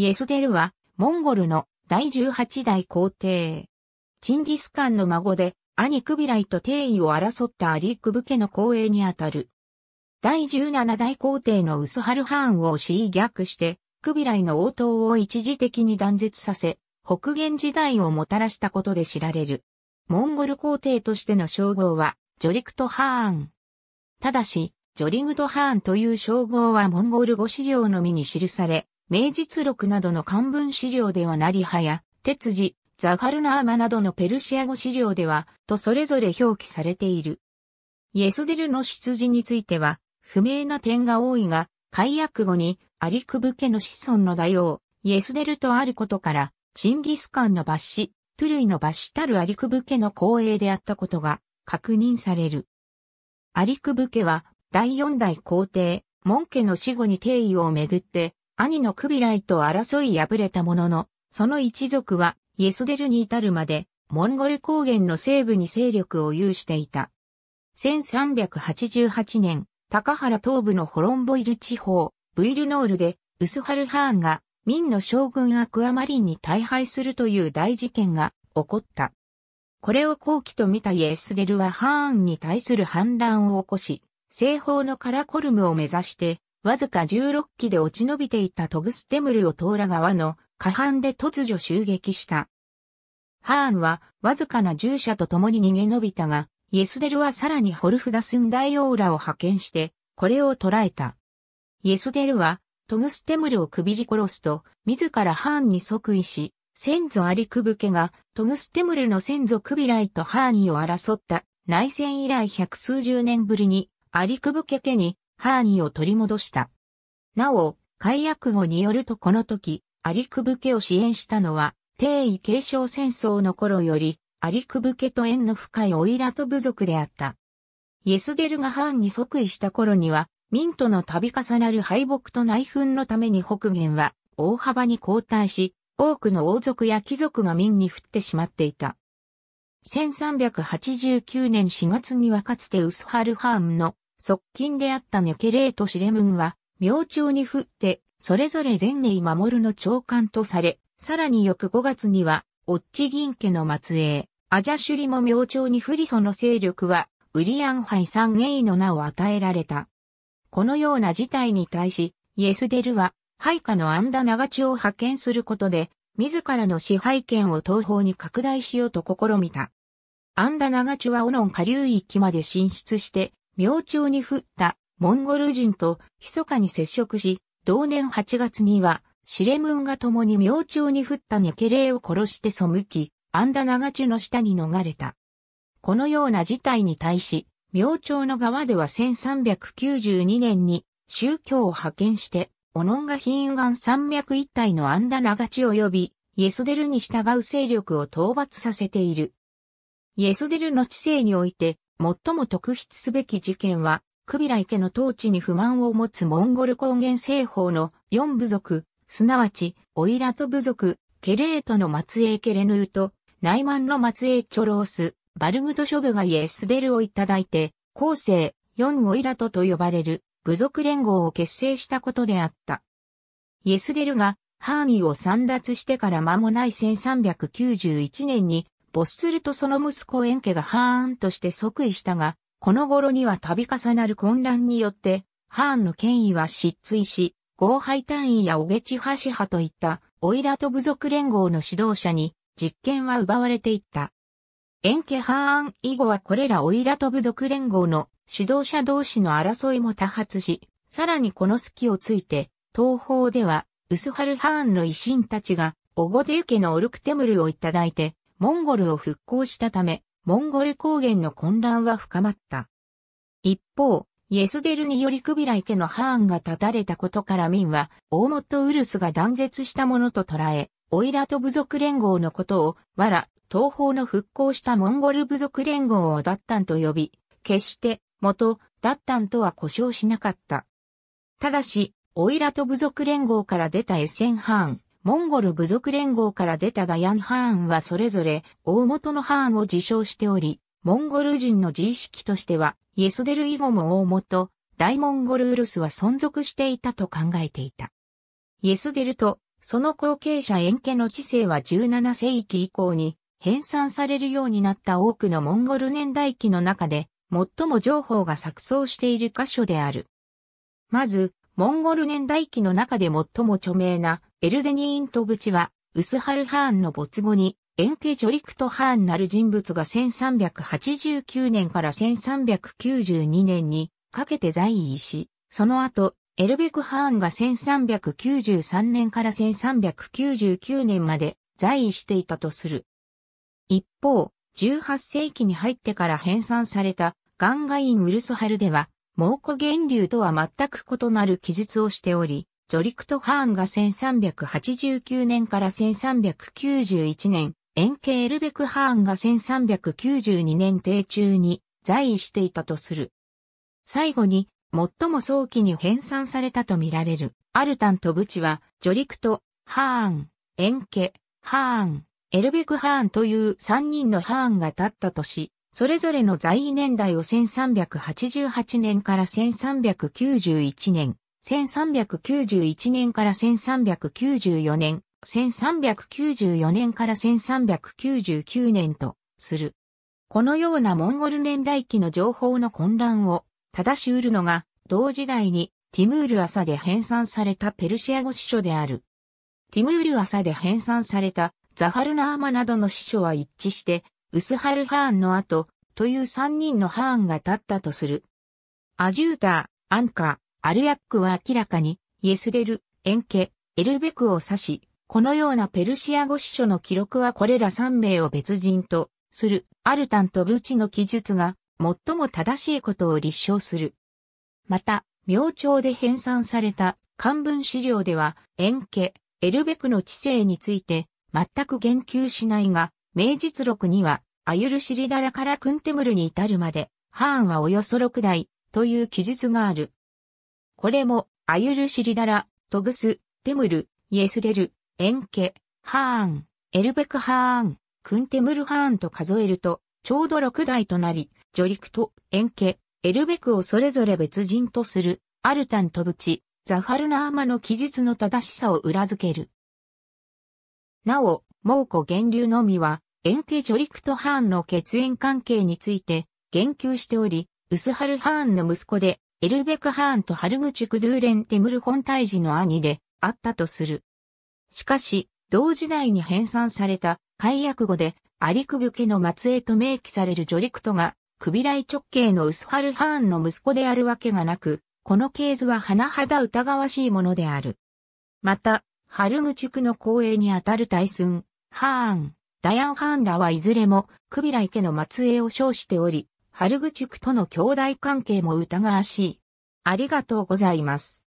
イエスデルは、モンゴルの第18代皇帝。チンギスカンの孫で、兄クビライと帝位を争ったアリークブ家の後衛にあたる。第17代皇帝のウスハルハーンを死逆して、クビライの応答を一時的に断絶させ、北元時代をもたらしたことで知られる。モンゴル皇帝としての称号は、ジョリクト・ハーン。ただし、ジョリグト・ハーンという称号はモンゴル語資料のみに記され、名実録などの漢文資料ではなりはや、鉄字、ザハルナーマなどのペルシア語資料では、とそれぞれ表記されている。イエスデルの出自については、不明な点が多いが、解約後に、アリクブ家の子孫の大王、イエスデルとあることから、チンギスカンの抜子、トゥルイの抜子たるアリクブ家の光栄であったことが、確認される。アリクブ家は、第四代皇帝、門家の死後に定位をめぐって、兄のクビライと争い敗れたものの、その一族はイエスデルに至るまで、モンゴル高原の西部に勢力を有していた。1388年、高原東部のホロンボイル地方、ブイルノールで、ウスハルハーンが、民の将軍アクアマリンに大敗するという大事件が起こった。これを後期と見たイエスデルはハーンに対する反乱を起こし、西方のカラコルムを目指してわずか16機で落ち延びていたトグステムルをトーラ川の下半で突如襲撃した。ハーンはわずかな従者と共に逃げ延びたが、イエスデルはさらにホルフダスンダイオーラを派遣して、これを捕らえた。イエスデルは、トグステムルをくびり殺すと、自らハーンに即位し、先祖アリクブ家がトグステムルの先祖クビライとハーニを争った内戦以来百数十年ぶりにアリクブ家家にハーニを取り戻した。なお、解約後によるとこの時、アリクブ家を支援したのは、帝位継承戦争の頃より、アリクブ家と縁の深いオイラト部族であった。イエスデルがハーンに即位した頃には、ミントの度重なる敗北と内紛のために北元は大幅に後退し、多くの王族や貴族が民に降ってしまっていた。1389年4月にはかつてウスハルハーンの側近であったネケレーとシレムンは、明朝に降って、それぞれ前寧守るの長官とされ、さらに翌5月には、オッチ銀家の末裔、アジャシュリも明朝に降りその勢力は、ウリアンハイ三イの名を与えられた。このような事態に対し、イエスデルは、配下のアンダ長ュを派遣することで、自らの支配権を東方に拡大しようと試みた。アンダ長地はオノン下流域まで進出して、明朝に降ったモンゴル人と密かに接触し、同年8月には、シレムンが共に明朝に降ったネケレイを殺して背き、アンダナガチュの下に逃れた。このような事態に対し、明朝の側では1392年に宗教を派遣して、オノンガヒンガン山脈一帯のアンダナ長地及び、イエスデルに従う勢力を討伐させている。イエスデルの知性において、最も特筆すべき事件は、クビライ家の統治に不満を持つモンゴル高原西方の4部族、すなわち、オイラト部族、ケレートの末裔ケレヌーと、内満の末裔チョロース、バルグトショブがイエスデルをいただいて、後世、四オイラトと呼ばれる部族連合を結成したことであった。イエスデルがハーミーを散脱してから間もない1391年に没するとその息子ン家がハーンとして即位したが、この頃には度重なる混乱によって、ハーンの権威は失墜し、豪廃単位やオゲチハシハといった、オイラト部族連合の指導者に、実権は奪われていった。ン家ハーン以後はこれらオイラト部族連合の指導者同士の争いも多発し、さらにこの隙をついて、東方では、ウスハルハーンの維新たちが、オゴデウ家のオルクテムルをいただいて、モンゴルを復興したため、モンゴル高原の混乱は深まった。一方、イエスデルによりクビライ家のハーンが立たれたことから民は、大元ウルスが断絶したものと捉え、オイラト部族連合のことを、わら、東方の復興したモンゴル部族連合をダッタンと呼び、決して元ダッタンとは故障しなかった。ただし、オイラト部族連合から出たエセンハーン、モンゴル部族連合から出たダヤン・ハーンはそれぞれ大元のハーンを自称しており、モンゴル人の自意識としては、イエスデル以後も大元、大モンゴルウルスは存続していたと考えていた。イエスデルと、その後継者エンケの知性は17世紀以降に編纂されるようになった多くのモンゴル年代記の中で、最も情報が錯綜している箇所である。まず、モンゴル年代記の中で最も著名なエルデニーントブチは、ウスハルハーンの没後に、エンケ・ジョリクト・ハーンなる人物が1389年から1392年にかけて在位し、その後、エルベク・ハーンが1393年から1399年まで在位していたとする。一方、18世紀に入ってから編纂されたガンガイン・ウルスハルでは、猛虎源流とは全く異なる記述をしており、ジョリクト・ハーンが1389年から1391年、ンケ・エルベク・ハーンが1392年定中に在位していたとする。最後に、最も早期に編纂されたとみられる、アルタント・ブチは、ジョリクト、ハーン、エンケ、ハーン、エルベク・ハーンという3人のハーンが立ったとし、それぞれの在位年代を1388年から1391年、1391年から1394年、1394年から1399年とする。このようなモンゴル年代記の情報の混乱を正しうるのが同時代にティムール朝で編纂されたペルシア語司書である。ティムール朝で編纂されたザハルナーマなどの司書は一致して、ウスハルハーンの後という三人のハーンが立ったとする。アジューター、アンカ、ー、アルヤックは明らかに、イエスレル、エンケ、エルベクを指し、このようなペルシア語史書の記録はこれら3名を別人とする、アルタンとブチの記述が、最も正しいことを立証する。また、明朝で編纂された漢文資料では、エンケ、エルベクの知性について、全く言及しないが、明実録には、アユルシリダラからクンテムルに至るまで、ハーンはおよそ6代、という記述がある。これも、アユルシリダラ、トグス、テムル、イエスレル、エンケ、ハーン、エルベクハーン、クンテムルハーンと数えると、ちょうど6代となり、ジョリクとエンケ、エルベクをそれぞれ別人とする、アルタントブチ、ザファルナーマの記述の正しさを裏付ける。なお、猛虎源流のみは、エンケ・ジョリクとハーンの血縁関係について言及しており、ウスハルハーンの息子で、エルベク・ハーンとハルグチュク・ドゥーレン・テムル・ホンタイジの兄であったとする。しかし、同時代に編纂された解約語で、アリクブ家の末裔と明記されるジョリクトが、クビライ直系のウスハル・ハーンの息子であるわけがなく、この系図は甚だ疑わしいものである。また、ハルグチュクの後衛にあたる大寸、ハーン、ダヤン・ハーンらはいずれも、クビライ家の末裔を称しており、ハルグチュクとの兄弟関係も疑わしい。ありがとうございます。